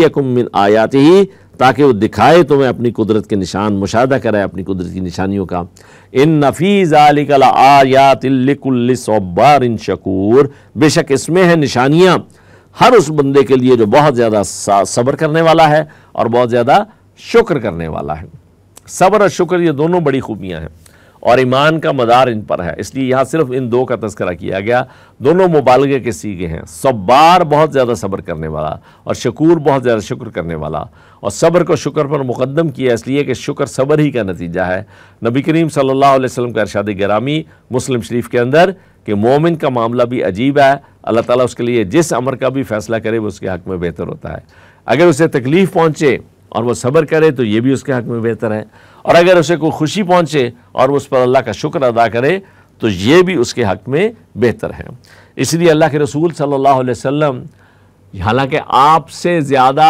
यकुमिन आयात ही ताकि वो दिखाए तुम्हें अपनी कुदरत के निशान मुशाह कराए अपनी कुदरत की निशानियों का इन नफीज़ आयातिल्लिकुल्लिसबार इन शकूर बेशक इसमें है निशानियाँ हर उस बंदे के लिए जो बहुत ज़्यादा सब्र करने वाला है और बहुत ज़्यादा शुक्र करने वाला है सब्र और शुक्र ये दोनों बड़ी खूबियाँ हैं और ईमान का मदार इन पर है इसलिए यहाँ सिर्फ इन दो का तस्करा किया गया दोनों मुबालगे के सीगे हैं सब बार बहुत ज़्यादा सब्र करने वाला और शकूर बहुत ज़्यादा शुक्र करने वाला और सब्र को शुक्र पर मुकदम किया इसलिए कि शुक्र सब्र ही का नतीजा है नबी करीम सल्लल्लाहु अलैहि वसल्लम का अरशाद गरामी मुस्लिम शरीफ के अंदर कि मोमिन का मामला भी अजीब है अल्लाह ताला उसके लिए जिस अमर का भी फैसला करे वो उसके हक़ में बेहतर होता है अगर उसे तकलीफ़ पहुँचे और वह सब्र करे तो ये भी उसके हक़ में बेहतर है और अगर उसे कोई खुशी पहुँचे और उस पर अल्लाह का शुक्र अदा करे तो ये भी उसके हक़ में बेहतर है इसलिए अल्लाह के रसूल सल्लल्लाहु अलैहि वसल्लम हालांकि आपसे ज़्यादा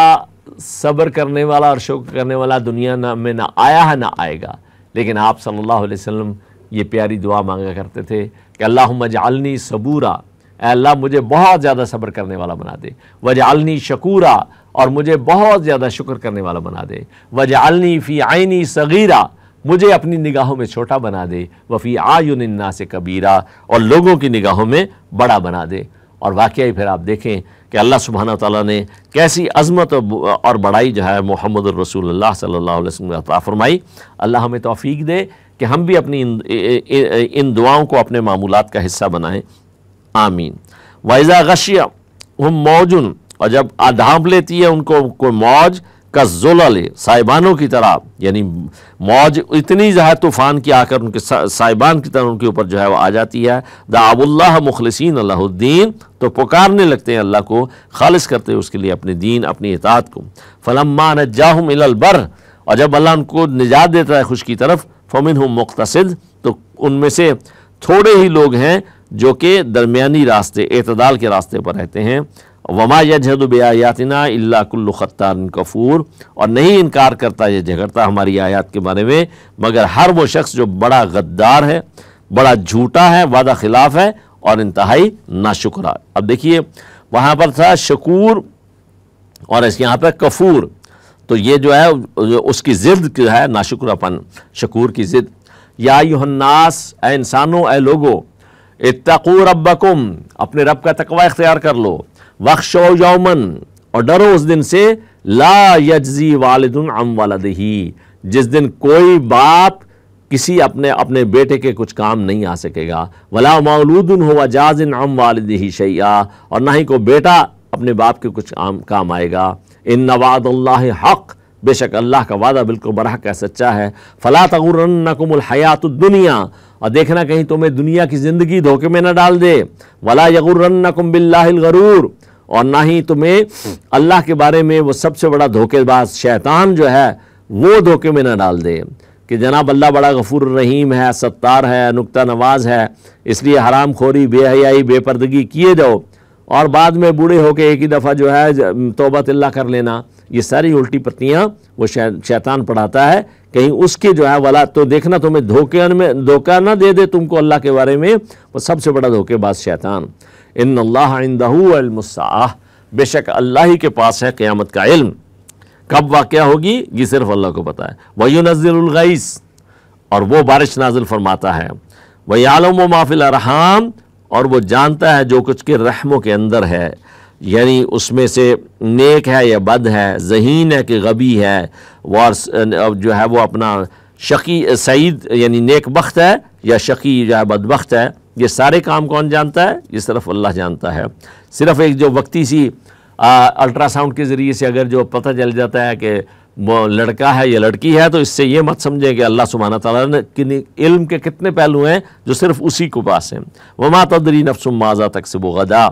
सब्र करने वाला और शुक्र करने वाला दुनिया ना में ना आया है ना आएगा लेकिन आप सल्लल्लाहु अलैहि वसल्लम ये प्यारी दुआ मांगा करते थे कि अल्लाह मजालनी सबूरा अल्लाह मुझे बहुत ज़्यादा सब्र करने वाला बना दे वजालनी शकूरा और मुझे बहुत ज़्यादा शुक्र करने वाला बना दे वजालनी फ़ी आइनी सगीरा मुझे अपनी निगाहों में छोटा बना दे वफ़ी आयुन्ना से कबीरा और लोगों की निगाहों में बड़ा बना दे और वाकई फिर आप देखें कि अल्लाह सुबहाना ताली ने कैसी अजमत और बड़ाई जो है मोहम्मद रसूल सल्ला वसम फरमाई अल्लाह हमें तोफ़ी दे कि हम भी अपनी इन, इन दुआओं को अपने मामूलत का हिस्सा बनाएं आमीन वाइजा गशिया हम मौजुन और जब आधाप लेती है उनको कोई मौज का जोला ले साहिबानों की तरह यानी मौज इतनी ज़्यादा तूफ़ान की आकर उनके साहिबान की तरह उनके ऊपर जो है वो आ जाती है द आबुल्ला मुखलसिन अल्लाहुद्दीन तो पुकारने लगते हैं अल्लाह को खालिश करते हैं उसके लिए अपने दीन अपनी इतात को फलम्मा नजाहम इलबर और जब अल्लाह उनको निजात देता है खुश की तरफ फमिन हम मुख्तसद तो उनमें से थोड़े ही लोग हैं जो कि दरमियानी रास्ते अतदाल के रास्ते पर रहते हैं वमा जदब आयातना इल्लाकुल्लु कफूर और नहीं इनकार करता यह झगड़ता हमारी आयात के बारे में मगर हर वो शख्स जो बड़ा गद्दार है बड़ा झूठा है वादा खिलाफ है और इंतहाई नाशुकरा अब देखिए वहाँ पर था शकूर और इस यहाँ पर कफूर तो ये जो है उसकी ज़िद जो है नाशुक्रपन शकूर की ज़िद या युहन्नास ए इंसानो ए लोगो इतकू रबकुम अपने रब का तकवा इख्तियार कर लो वक्शो यौमन और डरो उस दिन से ला यजजी वालद अम वालदही जिस दिन कोई बाप किसी अपने अपने बेटे के कुछ काम नहीं आ सकेगा वला मौलूदन हो जाजिन अम वालदही शैया और ना ही को बेटा अपने बाप के कुछ काम आएगा इन नवाद अल्लाह हक़ बेशक अल्लाह का वादा बिल्कुल बरह का सच्चा है फ़ला तगुरनकुमहयात दुनिया और देखना कहीं तुम्हें दुनिया की ज़िंदगी धोखे में न डाल दे वला यगुरनकुम बिल्लागरूर और ना ही तुम्हें अल्लाह के बारे में वो सबसे बड़ा धोखेबाज शैतान जो है वो धोखे में ना डाल दे कि जनाब अल्लाह बड़ा गफूर रहीम है सत्तार है नुकता नवाज है इसलिए हराम खोरी बेहयाई बेपर्दगी किए जाओ और बाद में बूढ़े होके एक ही दफ़ा जो है तोबा कर लेना ये सारी उल्टी पत्तियाँ वो शैतान पढ़ाता है कहीं उसके जो है वाला तो देखना तुम्हें धोखे में धोखा ना दे दे तुमको अल्लाह के बारे में वो सबसे बड़ा धोखेबाज शैतान इन अल्लाह बेशक अल्लाह ही के पास है क़्यामत का इल्म कब वाक़ होगी ये सिर्फ अल्लाह को पता है वही नज़रगैस और वो बारिश नाजिल फरमाता है वही आलम माफिल रहाम और वो जानता है जो कुछ के रहमों के अंदर है यानी उसमें से नेक है या बद है जहीन है कि गबी है वार जो है वो अपना शकी सईद यानी नेक बख्त है या शकी जो है बदबख्त है ये सारे काम कौन जानता है ये सिर्फ अल्लाह जानता है सिर्फ एक जो वक्ती सी अल्ट्रासाउंड के ज़रिए से अगर जो पता चल जाता है कि वो लड़का है या लड़की है तो इससे ये मत समझें कि अल्लाह सुबहाना तला ने किन इल्म के कितने पहलू हैं जो सिर्फ उसी को पास हैं वमा तदरी नफ्स माजा तक से बुगदा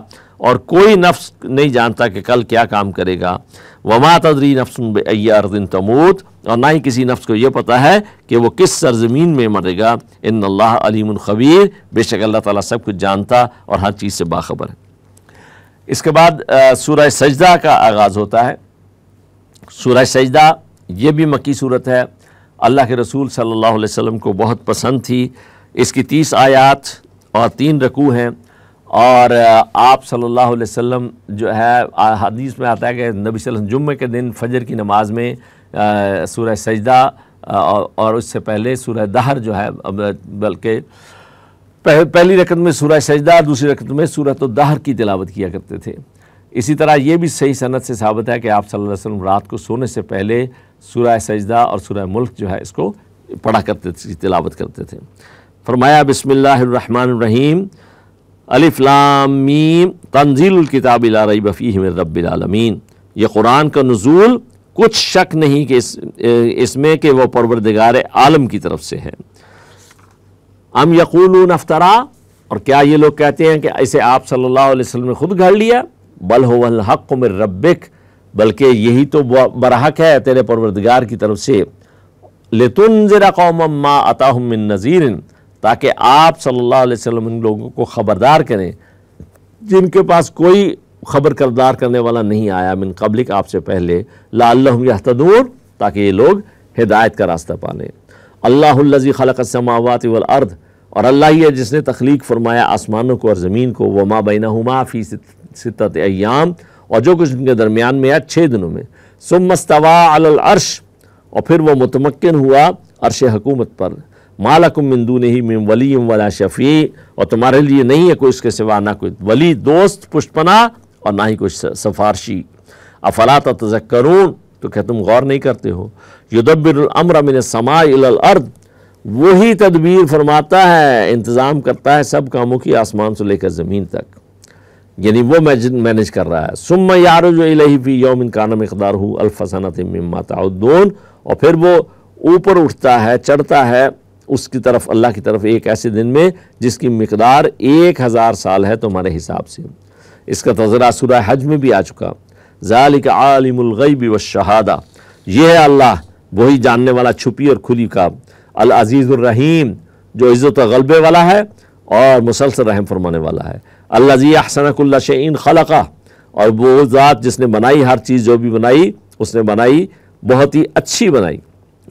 और कोई नफ्स नहीं जानता कि कल क्या काम करेगा वमा तदरी नफ्स अर्दिन तमूत और ना ही किसी नफ्स को यह पता है कि वह किस सरजमीन में मरेगा इन अल्लाह अलीमख़बीर बेशक अल्लाह ताला सब कुछ जानता और हर चीज़ से बाखबर है इसके बाद सूरह सजदा का आगाज़ होता है सूरह सजदा ये भी मक्की सूरत है अल्लाह के रसूल सल्लल्लाहु अलैहि वसल्लम को बहुत पसंद थी इसकी तीस आयात और तीन रकू हैं और आप सल्लल्लाहु अलैहि वसल्लम जो है हदीस में आता है कि नबी वसल्लम जुम्मे के दिन फजर की नमाज में सूरह सजदा और उससे पहले सूरह दहर जो है बल्कि पहली रकत में सूरह सजदा दूसरी रकत में सूरत तो दहर की तिलावत किया करते थे इसी तरह ये भी सही सनत से साबित है कि आप सल्लल्लाहु अलैहि वसल्लम रात को सोने से पहले सूरह सजदा और सूरह मुल्क जो है इसको पढ़ा करते थे तिलावत करते थे फरमाया बसमीम अलफलामीम तंजील किताब रबी रबालमीन ये कुरान का नज़ूल कुछ शक नहीं कि इस इसमें कि वह परवरदिगार आलम की तरफ से है अम यकूल अफ्तरा और क्या ये लोग कहते हैं कि इसे आप सल्ला वसम वसल्लम ने खुद घड़ लिया बल वल हक मिर रबिक बल्कि यही तो बरहक है तेरे परवरदगार की तरफ से लेतुन ज़रा कौम माँ अता मिन नज़ीर ताकि आप सल्लल्लाहु अलैहि वसल्लम उन लोगों को ख़बरदार करें जिनके पास कोई खबर करदार करने वाला नहीं आया मिन कबलिक आपसे पहले लाल्लम ताकि ये लोग हिदायत का रास्ता पा लें अल्लाजी खलक समावत वल अर्द और अल्लाह ही है जिसने तख्लीक फरमाया आसमानों को और ज़मीन को वमा बैना हुमा फ़ीसत सितत अयाम और जो कुछ उनके दरमियान में आया छः दिनों में सुम मस्तवा अल अर्श और फिर वह मुतमक्न हुआ अर्श हकूमत पर मालकुम मिंदू नहीं मिम वली वला शफ़ी और तुम्हारे लिए नहीं है कोई इसके सिवा ना कोई वली दोस्त पुष्पना और ना ही कोई सफारशी अफला तजक्रून तो क्या तुम गौर नहीं करते हो युदब्बिर अमर मिन समाल अर्द वही तदबीर फरमाता है इंतज़ाम करता है सब कामों की आसमान से लेकर ज़मीन तक यानी वो मैनेज कर रहा है सुम यार जो इलाही फी कान मकदार हूँ अल्फसनत ममाताउद्दोन और फिर वो ऊपर उठता है चढ़ता है उसकी तरफ अल्लाह की तरफ एक ऐसे दिन में जिसकी मकदार एक हज़ार साल है तुम्हारे हिसाब से इसका तजरा सुर हज में भी आ चुका ज़ालिक भी व शहादा यह है अल्लाह वही जानने वाला छुपी और खुली का अल अजीज़ुर्रहीम जो इज़्ज़त गलबे वाला है और मुसलसल रहम फरमाने वाला है अल्लाजी अहसनकुल्ला शैन खलका और वो ज़ात जिसने बनाई हर चीज़ जो भी बनाई उसने बनाई बहुत ही अच्छी बनाई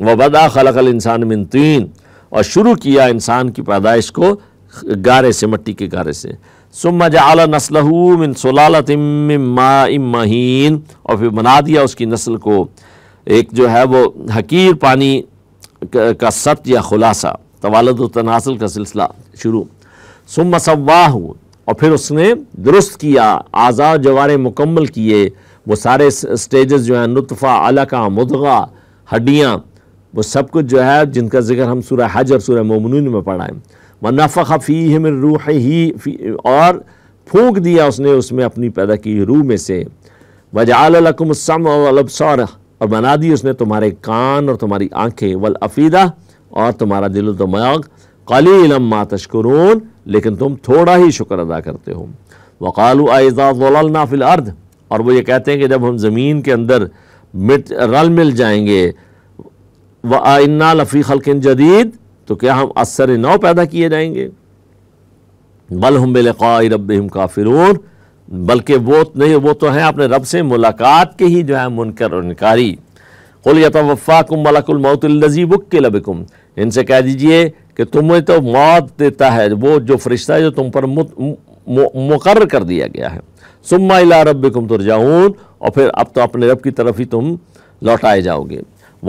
वबदा खलकल इंसान मिन तीन और शुरू किया इंसान की पैदाइश को गारे से मट्टी के गारे से सुम्मा जला नस्लहू मिन सलालतमाहीन और फिर बना दिया उसकी नस्ल को एक जो है वो हकीर पानी का सत या खुलासा तवालद तनासल का सिलसिला शुरू सुम्मा सवाह और फिर उसने दुरुस्त किया आज़ा जवारे मुकम्मल किए वो सारे स्टेजेस जो हैं नुतफ़ा अलका मुदगा हड्डियाँ वो सब कुछ जो है जिनका जिक्र हम सूर्य हज और सूर्य ममनून में पढ़ाएँ व नफ़ा ख़फ़ी हम रूह ही और फूक दिया उसने उसमें अपनी पैदा की रूह में से वजालकुमसम वलबसौर और बना दी उसने तुम्हारे कान और तुम्हारी आँखें वल और तुम्हारा दिल कली कलीलम मातशकरून लेकिन तुम थोड़ा ही शुक्र अदा करते हो वकालू आज़ा फिल अर्द और वो ये कहते हैं कि जब हम ज़मीन के अंदर मिट रल मिल जाएंगे व आन्ना लफ़ी खलकिन जदीद तो क्या हम असर नौ पैदा किए जाएंगे बल हम बिलक़ा रब काफिरून बल्कि वो नहीं वो तो हैं अपने रब से मुलाकात के ही जो है मुनकर और इनकारी कुल यतवफ़ाकुम मलकुलमौतलजी वक्ल बिकुम इनसे कह दीजिए कि तुम्हें तो मौत देता है वो जो फरिश्ता है जो तुम पर मुकर कर दिया गया है सुम्मा इला रब्बिकुम तुरजाऊन और फिर अब तो अपने रब की तरफ ही तुम लौटाए जाओगे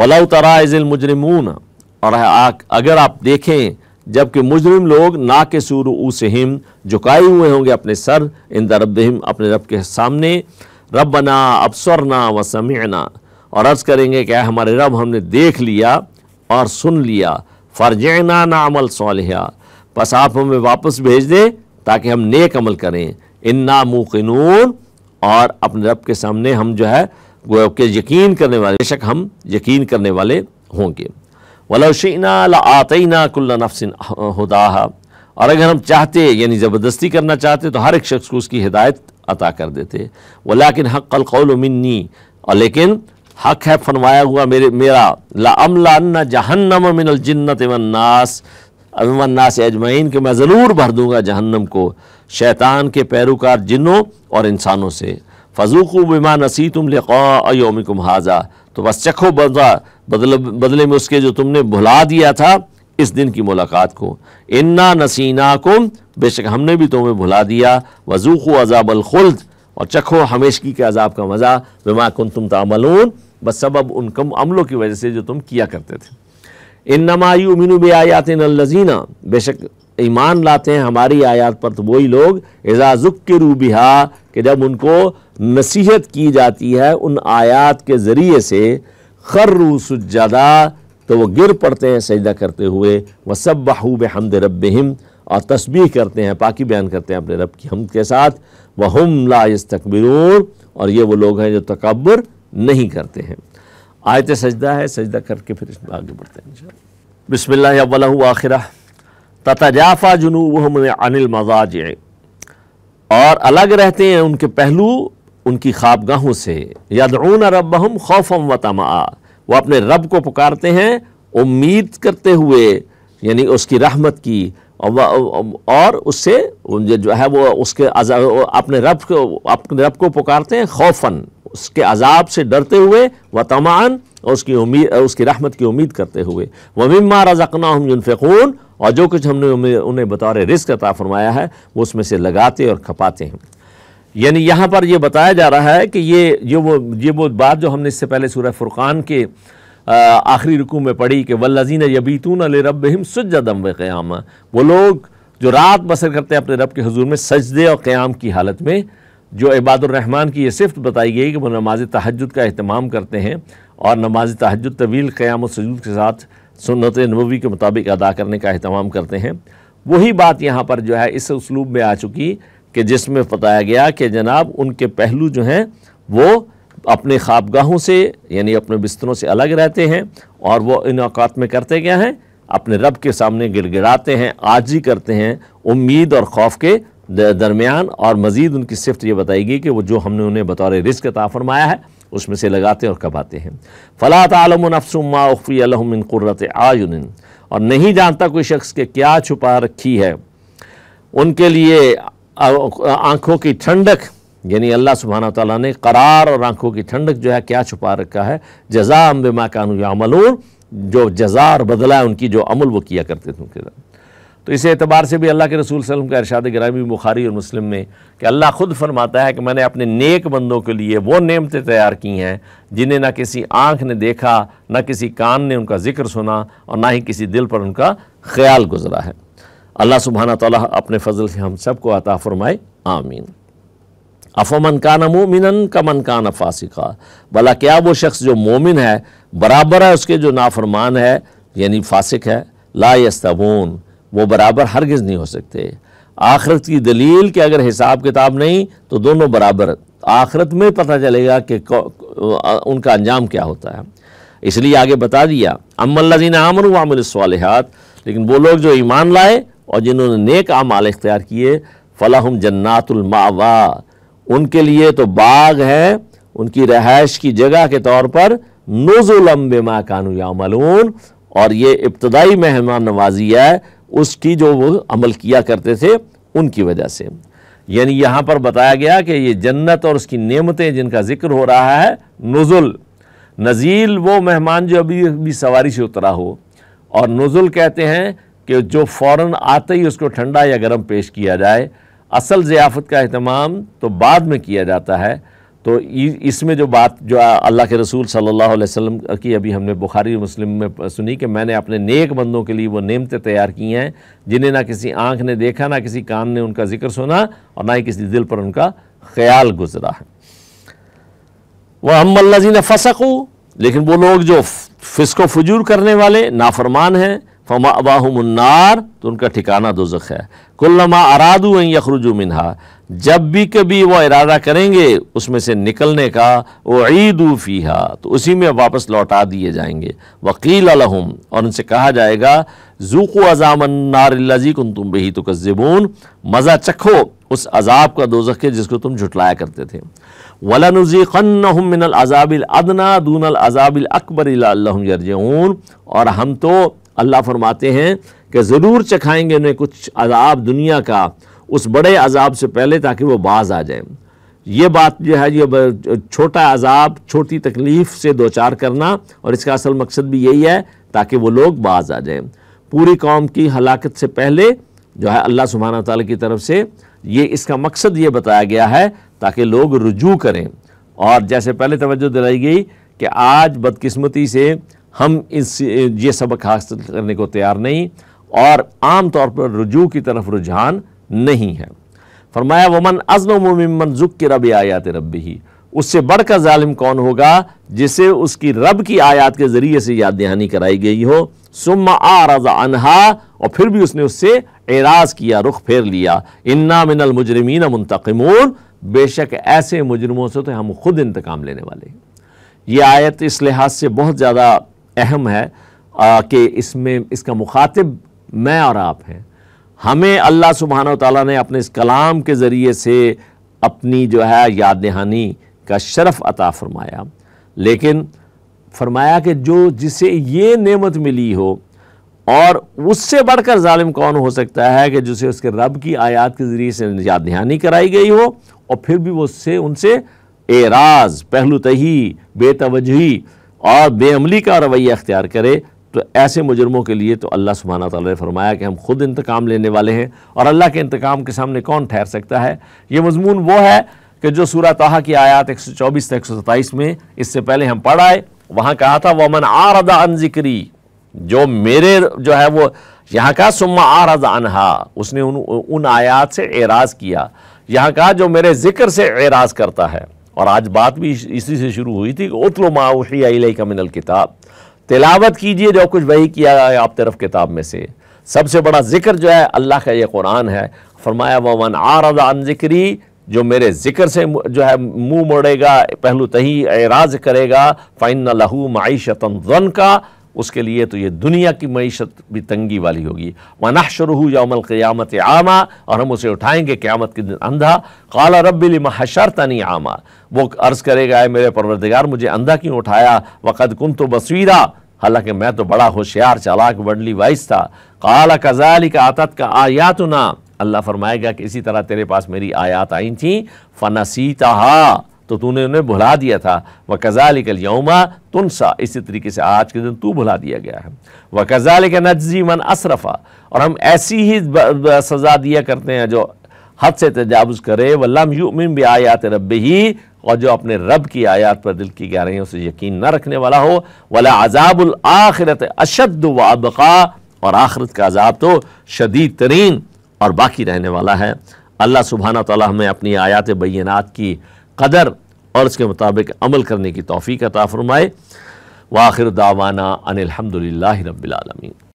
वला तराइजिल मुजरिमून और अगर आप देखें जबकि मुजरिम लोग ना के सूर ऊसहिम झुकाए हुए होंगे अपने सर इन दरबिम अपने रब के सामने रब बना ना व समेना और अर्ज़ करेंगे क्या हमारे रब हमने देख लिया और सुन लिया फ़रजना ना अमल सोलह बस आप हमें वापस भेज दें ताकि हम नेक अमल करें इन्ना मुकिनून और अपने रब के सामने हम जो है वो के यकीन करने वाले बेशक हम यकीन करने वाले होंगे वलौशीना आतना कुल्ला नफसिन हदाह और अगर हम चाहते यानी ज़बरदस्ती करना चाहते तो हर एक शख्स को उसकी हिदायत अता कर देते वलाकिन हक़ल कौल मिन्नी और लेकिन हक है फरमाया हुआ मेरे मेरा लामला जहन्नम मिनल जन्नत वन्नास अजमन्नास अजमैन के मैं ज़रूर भर दूंगा जहन्नम को शैतान के पैरोकार जिनों और इंसानों से फजूकू बिमा नसी तुम योमिकुम हाजा तो बस चखो बदला बदल बदले में उसके जो तुमने भुला दिया था इस दिन की मुलाकात को इन्ना नसीना को बेशक हमने भी तुम्हें भुला दिया वजूक अजाबलखुल्द और चखो हमेशगी के अजाब का मज़ा बिमा कुन तुम तामलून बस सब अब उन कम अमलों की वजह से जो तुम किया करते थे इन नमायु मिनु बे आयात नजीना बेशक ईमान लाते हैं हमारी आयात पर तो वही लोग एजाजुक के रूबिहा कि जब उनको नसीहत की जाती है उन आयात के ज़रिए से खर्रू सज्जादा तो वो गिर पड़ते हैं सजदा करते हुए वह सब बहूब हमद रब और तस्बी करते हैं पाकि बयान करते हैं अपने रब की हम के साथ वह हम ला तकबिर और ये वो लोग हैं जो तकबर नहीं करते हैं आयत सजदा है सजदा करके फिर इसमें आगे बढ़ते हैं बिस्मिल्ल बसमिल्ल आखिर ततजाफ़ा वह अनिल मजाज और अलग रहते हैं उनके पहलू उनकी ख्वाबगाहों से ऊन रब हम खौफम व तमा वो अपने रब को पुकारते हैं उम्मीद करते हुए यानी उसकी रहमत की और उससे जो है वो उसके अपने रब को अपने रब को पुकारते हैं खौफन उसके अजाब से डरते हुए व तमान और उसकी उम्मीद उसकी रहमत की उम्मीद करते हुए वमिम्मा रज़कना हम यूनफ़ून और जो कुछ हमने उन्हें बतौर रिस्क अता फरमाया है वो उसमें से लगाते और खपाते हैं यानी यहाँ पर यह बताया जा रहा है कि ये जो वो ये वो बात जो हमने इससे पहले सूर्य फुरक़ान के आखिरी रुकू में पढ़ी कि वल्लजीन यबीतून अल रब हिम व क़्याम वो लोग जो रात बसर करते हैं अपने रब के हजूर में सजदे और क़्याम की हालत में जो इबादुररहमान की यह सिफ्त बताई गई कि वो नमाज तहजद का अहतमाम करते हैं और नमाज तहजद तवील क़्याम सजूद के साथ सुनत नबी के मुताबिक अदा करने का अहतमाम करते हैं वही बात यहाँ पर जो है इस उसलूब में आ चुकी कि जिसमें बताया गया कि जनाब उनके पहलू जो हैं वो अपने ख्वाबगाहों से यानी अपने बिस्तरों से अलग रहते हैं और वह इन अवकात में करते क्या हैं अपने रब के सामने गिड़गिड़ाते हैं आजी करते हैं उम्मीद और खौफ के दरमियान और मज़ीद उनकी सिफत ये बताई गई कि वो जो हमने उन्हें बतौर रिस्क अता फरमाया है उसमें से लगाते और कबाते हैं फ़ला तलम नफसुमा आयुन और नहीं जानता कोई शख्स के क्या छुपा रखी है उनके लिए आँखों की ठंडक यानी अल्लाह सुबहाना तौला ने करार और आँखों की ठंडक जो है क्या छुपा रखा है जजा अम्बे माकानू यामलूर जो जजा और बदला है उनकी जो अमल वो किया करते थे उनके साथ तो इस एतबार से भी अल्लाह के रसूल वसलम का अरशाद ग्रामी बुखारी और मुस्लिम में कि अल्लाह खुद फरमाता है कि मैंने अपने नेक बंदों के लिए वो नेमतें तैयार की हैं जिन्हें ना किसी आँख ने देखा ना किसी कान ने उनका जिक्र सुना और ना ही किसी दिल पर उनका ख्याल गुजरा है अल्लाह सुबहाना तला अपने फजल से हम सबको अता फरमाए आमीन अफमन कान मोमिन का मन कान फासिका भला क्या वो शख्स जो मोमिन है बराबर है उसके जो नाफरमान है यानी फासिक है ला यस्तबून वो बराबर हरगिज़ नहीं हो सकते आखरत की दलील कि अगर हिसाब किताब नहीं तो दोनों बराबर आखरत में पता चलेगा कि उनका अंजाम क्या होता है इसलिए आगे बता दिया अम्मल्लिन आमन वामिलसालहत लेकिन वो लोग जो ईमान लाए और जिन्होंने नेक आमाल इख्तियार किए फ़लाहम जन्नातुलमावा उनके लिए तो बाग है उनकी रहायश की जगह के तौर पर नजुलम बेमा कानू यामलून और ये इब्तदाई मेहमान नवाजी है उसकी जो वो अमल किया करते थे उनकी वजह से यानी यहाँ पर बताया गया कि ये जन्नत और उसकी नेमतें जिनका जिक्र हो रहा है नज़ुल नज़ील वो मेहमान जो अभी भी सवारी से उतरा हो और नज़ुल कहते हैं कि जो फ़ौर आते ही उसको ठंडा या गर्म पेश किया जाए असल ज़ियाफ़त का अहतमाम तो बाद में किया जाता है तो इसमें जो बात जो अल्लाह के रसूल सल्लल्लाहु अलैहि वसल्लम की अभी हमने बुखारी मुस्लिम में सुनी कि मैंने अपने नेक बंदों के लिए वो नेमतें तैयार की हैं जिन्हें ना किसी आंख ने देखा ना किसी कान ने उनका जिक्र सुना और ना ही किसी दिल पर उनका ख्याल गुजरा है वह अम्मल्लाजी ने फसकू लेकिन वो लोग जो फिसको फजूर करने वाले नाफरमान हैं फमा तो उनका ठिकाना दोजख है कुल्लमा अरादू यखरुजू मिनहा जब भी कभी वह इरादा करेंगे उसमें से निकलने का वो ईदू फ़ीहा तो उसी में वापस लौटा दिए जाएंगे वकील अलहम और उनसे कहा जाएगा जूको अजामन नारजी तुम बही तो कज़िबून मज़ा चखो उस अजाब का दोजख के जिसको तुम झुटलाया करते थे वलनुज़ीक़न अजाबिल अदना दूनल अजाबिल अकबर यरजून और हम तो अल्लाह फरमाते हैं कि ज़रूर चखाएंगे उन्हें कुछ अजाब दुनिया का उस बड़े अजाब से पहले ताकि वो बाज आ जाए ये बात जो है ये छोटा अजाब छोटी तकलीफ़ से दो चार करना और इसका असल मकसद भी यही है ताकि वो लोग बाज आ जाएँ पूरी कौम की हलाकत से पहले जो है अल्लाह सुबहाना तौला की तरफ से ये इसका मकसद ये बताया गया है ताकि लोग रुजू करें और जैसे पहले तवज्जो दिलाई गई कि आज बदकिस्मती से हम इस ये सबक हासिल करने को तैयार नहीं और आम तौर पर रुजू की तरफ रुझान नहीं है फरमाया वमन अजनम ममन जुक के रब आयात रब ही उससे बढ़कर ालिम कौन होगा जिसे उसकी रब की आयात के ज़रिए से याद दहानी कराई गई हो सुम रजा अनहा और फिर भी उसने उससे एराज किया रुख फेर लिया इन्ना मिनल मुजरमीन मुंतकमून बेशक ऐसे मुजरमों से तो हम खुद इंतकाम लेने वाले ये आयत इस लिहाज से बहुत ज़्यादा अहम है कि इसमें इसका मुखातिब मैं और आप हैं हमें अल्लाह सुबहान ताली ने अपने इस कलाम के ज़रिए से अपनी जो है याद दहानी का शरफ़ अता फरमाया लेकिन फरमाया कि जो जिसे ये नेमत मिली हो और उससे बढ़कर ालिम कौन हो सकता है कि जिसे उसके रब की आयात के ज़रिए से याद दहानी कराई गई हो और फिर भी वो उससे उनसे एराज पहलू तही बेतवजही और बेअमली का रवैया अख्तियार करे तो ऐसे मुजरमों के लिए तो अल्लाह सुबहाना तौला ने फरमाया कि हम खुद इंतकाम लेने वाले हैं और अल्लाह के इंतकाम के सामने कौन ठहर सकता है ये मजमून वो है कि जो सूरत की आयात एक सौ चौबीस से एक सौ सत्ताईस में इससे पहले हम पढ़ आए वहाँ कहा था आ रदा अन जिक्री जो मेरे जो है वो यहाँ कहा सुम्मा रदा अनहा उसने उन उन आयात से एराज़ किया यहाँ कहा जो मेरे ज़िक्र से एराज़ करता है और आज बात भी इसी से शुरू हुई थी उतलो माउही का मिनल किताब तिलावत कीजिए जो कुछ वही किया है आप तरफ किताब में से सबसे बड़ा जिक्र जो है अल्लाह का ये कुरान है फरमाया वमन आरदान जिक्री जो मेरे जिक्र से जो है मुंह मोड़ेगा पहलू तही एराज करेगा फ़ाइन लहू माईशतन का उसके लिए तो ये दुनिया की मीशत भी तंगी वाली होगी वना शरू यौमल क़्यामत आमा और हम उसे उठाएंगे क़्यामत के दिन अंधा काला रब्बिल नहीं आमा वो अर्ज़ करेगा मेरे परवरदिगार मुझे अंधा क्यों उठाया वक़द कुन तो बसवीरा हालांकि मैं तो बड़ा होशियार चालाक वडली वाइस था काला कजाल का आतत का आयात ना अल्लाह फरमाएगा कि इसी तरह तेरे पास मेरी आयात आई थी फ़नसीता तो तूने उन्हें भुला दिया था व कल यौमा तुनसा इसी तरीके से आज के दिन तू भुला दिया गया है व कज़ालिक नजी मन असरफ़ा और हम ऐसी ही सज़ा दिया करते हैं जो हद से तजावज़ करे व लम यूमिन भी आयात रब ही और जो अपने रब की आयात पर दिल की गह है उसे यकीन न रखने वाला हो वाला अजाबुल आखिरत अशद व अबका और आखिरत का अजाब तो शदीद तरीन और बाकी रहने वाला है अल्लाह सुबहाना तौला हमें अपनी आयात बैनात की कदर और उसके मुताबिक अमल करने की तोफ़ी का ताफ़रमाए वाखिर दावाना अनिलहमदिल्ला रबालमीन